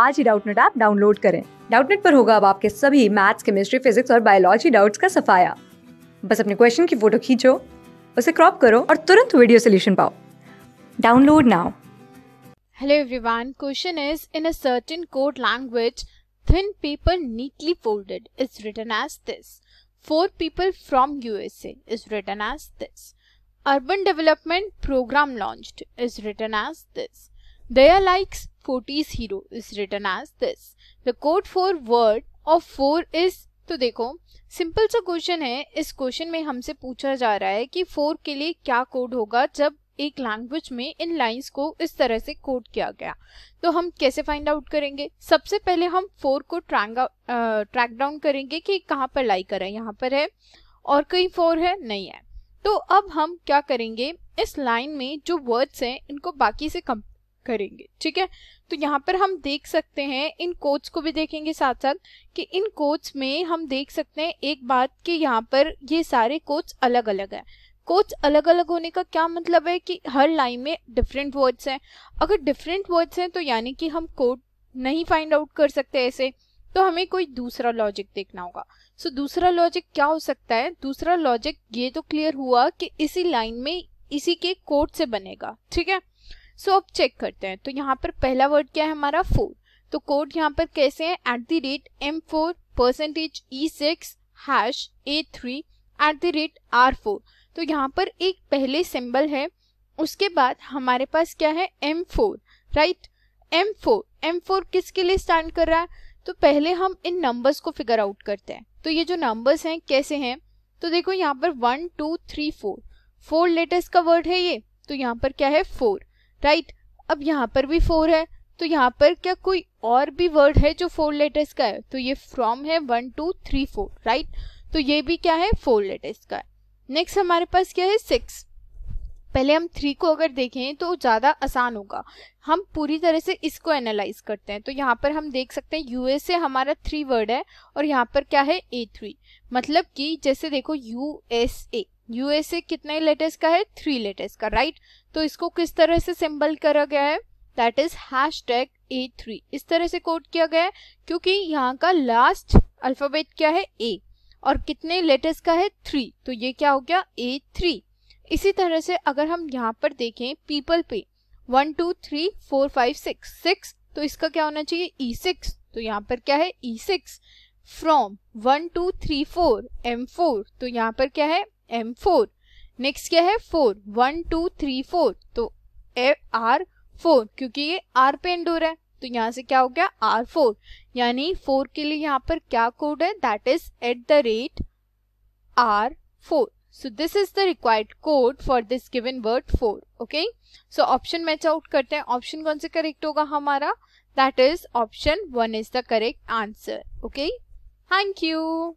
आज ही Doubtnut app download करें डाउटनेट पर होगा अब आपके सभी मैथ्स केमिस्ट्री फिजिक्स और बायोलॉजी डाउट्स का सफाया बस अपने क्वेश्चन की फोटो खींचो उसे क्रॉप करो और तुरंत वीडियो सोल्यूशन पाओ download now hello everyone question is in a certain code language thin paper neatly folded is written as this for people from USA is written as this urban development program launched is written as this likes 40s hero is written as this. The code for word of four is तो देखो simple सा question है इस question में हमसे पूछा जा रहा है कि फोर के लिए क्या कोड होगा जब एक लैंग्वेज में इन लाइंस को इस तरह से कोड किया गया तो हम कैसे फाइंड आउट करेंगे सबसे पहले हम फोर को ट्रैक डाउन करेंगे कि कहाँ पर लाई करें यहाँ पर है और कहीं फोर है नहीं है तो अब हम क्या करेंगे इस लाइन में जो वर्ड्स हैं इनको बाकी से कम करेंगे ठीक है तो यहाँ पर हम देख सकते हैं इन कोच को भी देखेंगे साथ साथ कि इन कोच में हम देख सकते हैं एक बात कि यहाँ पर ये सारे कोच अलग अलग हैं कोच अलग अलग होने का क्या मतलब है कि हर लाइन में डिफरेंट वर्ड्स हैं अगर डिफरेंट वर्ड्स हैं तो यानी कि हम कोट नहीं फाइंड आउट कर सकते ऐसे तो हमें कोई दूसरा लॉजिक देखना होगा सो so, दूसरा लॉजिक क्या हो सकता है दूसरा लॉजिक ये तो क्लियर हुआ कि इसी लाइन में इसी के कोट से बनेगा ठीक है सो अब चेक करते हैं तो यहाँ पर पहला वर्ड क्या है हमारा फोर तो कोड यहाँ पर कैसे है at the rate M four percentage E six hash A three at the rate R four तो यहाँ पर एक पहले सिंबल है उसके बाद हमारे पास क्या है M four right M four M four किसके लिए स्टैंड कर रहा है तो पहले हम इन नंबर्स को फिगर आउट करते हैं तो ये जो नंबर्स हैं कैसे हैं तो देखो यहाँ पर one two three four four letters का वर्ड है ये तो यहाँ पर क्या है फोर राइट अब यहाँ पर भी फोर है तो यहाँ पर क्या कोई और भी वर्ड है जो फोर लेटर्स का है तो ये फ्रॉम है one two three four right तो ये भी क्या है फोर लेटर्स का है नेक्स्ट हमारे पास क्या है सिक्स पहले हम थ्री को अगर देखें तो ज़्यादा आसान होगा हम पूरी तरह से इसको एनालाइज करते हैं तो यहाँ पर हम देख सकते हैं यूए से हमारा थ्री वर्ड है और यहाँ पर क्या है ए थ्री मतलब कि जैसे देखो यू एस ए यूएसए कितने लेटर्स का है थ्री लेटर्स का राइट right? तो इसको किस तरह से सिंबल करा गया है that is hash tag A three इस तरह से कोड किया गया है क्योंकि यहाँ का लास्ट अल्फाबेट क्या है ए और कितने लेटर्स का है थ्री तो ये क्या हो गया ए थ्री इसी तरह से अगर हम यहाँ पर देखें पीपल पे one two three four five six six तो इसका क्या होना चाहिए ई e सिक्स तो यहाँ पर क्या है E six from one two three four M four तो यहाँ पर क्या है एम फोर नेक्स्ट क्या है four one two three four तो आर फोर क्योंकि ये आर पे एंड हो रहा है तो यहाँ से क्या हो गया आर फोर यानी फोर के लिए यहाँ पर क्या कोड है that is at the rate R four so this is the required code for this given word four okay so option match out करते हैं ऑप्शन कौन से करेक्ट होगा हमारा that is option one is the correct answer okay thank you